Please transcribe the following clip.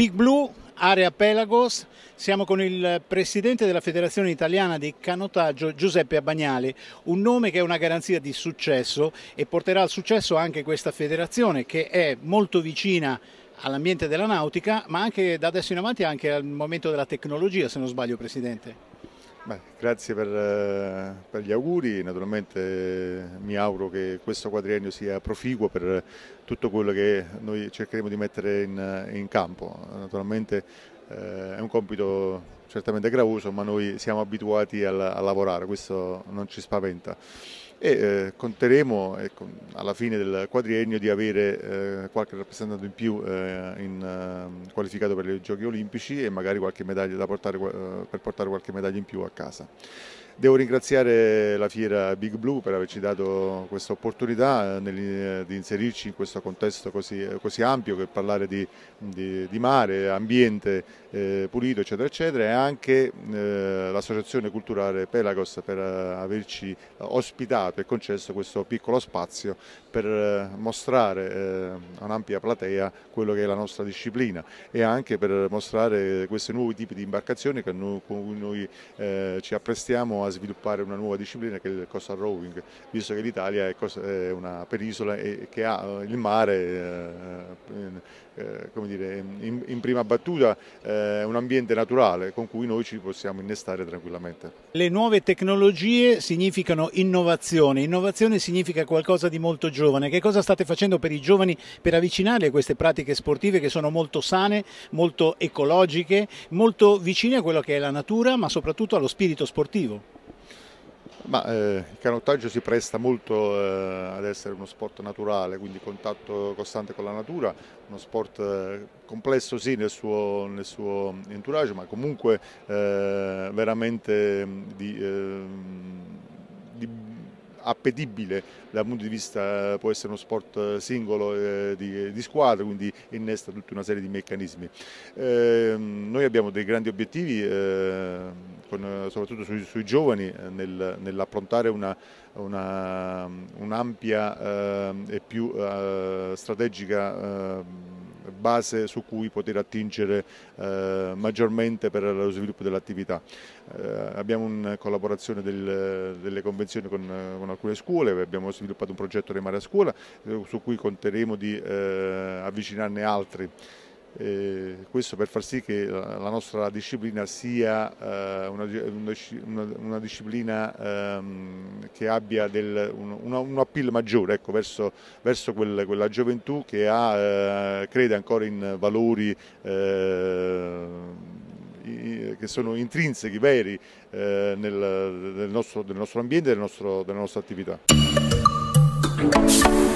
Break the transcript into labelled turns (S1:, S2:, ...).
S1: Big Blue, area Pelagos, siamo con il presidente della Federazione Italiana di Canottaggio, Giuseppe Abbagnali, un nome che è una garanzia di successo e porterà al successo anche questa federazione che è molto vicina all'ambiente della nautica, ma anche da adesso in avanti anche al momento della tecnologia, se non sbaglio Presidente.
S2: Beh, grazie per, eh, per, gli auguri, naturalmente eh, mi auguro che questo quadriennio sia proficuo per tutto quello che noi cercheremo di mettere in, in campo. Naturalmente eh, è un compito certamente gravoso, ma noi siamo abituati a, a lavorare, questo non ci spaventa e eh, conteremo ecco, alla fine del quadriennio di avere eh, qualche rappresentante in più eh, in, eh, qualificato per i giochi olimpici e magari qualche medaglia da portare, eh, per portare qualche medaglia in più a casa. Devo ringraziare la fiera Big Blue per averci dato questa opportunità eh, eh, di inserirci in questo contesto così, eh, così ampio che parlare di, di, di mare, ambiente eh, pulito eccetera eccetera e anche eh, l'associazione culturale Pelagos per averci ospitato e concesso questo piccolo spazio per eh, mostrare a un'ampia platea quello che è la nostra disciplina e anche per mostrare questi nuovi tipi di imbarcazioni con cui noi ci apprestiamo a sviluppare una nuova disciplina che è il coastal rowing, visto che l'Italia è una penisola e che ha il mare eh, eh, dire, in, prima battuta, eh, un ambiente naturale con cui noi ci possiamo innestare tranquillamente.
S1: Le nuove tecnologie significano innovazione, innovazione significa qualcosa di molto giovane, che cosa state facendo per i giovani per avvicinarli a queste pratiche sportive che sono molto sane, molto ecologiche, molto vicine a quello che è la natura ma soprattutto allo spirito sportivo?
S2: Ma eh, il canottaggio si presta molto eh, ad essere uno sport naturale, quindi contatto costante con la natura, uno sport eh, complesso sì nel suo, nel suo, entourage, ma comunque eh, veramente mm, di, ehm, di appetibile dal punto di vista eh, può essere uno sport eh, singolo eh, di, di, squadra quindi innesta tutta una serie di meccanismi eh, noi abbiamo dei grandi obiettivi eh, con, eh, soprattutto sui, sui giovani eh, nel, nell'approntare un'ampia eh, e più eh, strategica eh, base su cui poter attingere eh, maggiormente per lo sviluppo dell'attività. abbiamo una collaborazione del, delle convenzioni con, con, alcune scuole, abbiamo sviluppato un progetto Remare a Scuola su cui conteremo di avvicinarne altri. Eh, questo per far sì che la nostra disciplina sia eh, una, una, una, disciplina ehm, che abbia del, un, una, un, appeal maggiore ecco, verso, verso quel, quella gioventù che ha, eh, crede ancora in valori eh, che sono intrinsechi, veri eh, nel, nel, nostro, nel, nostro, ambiente e della nostra attività.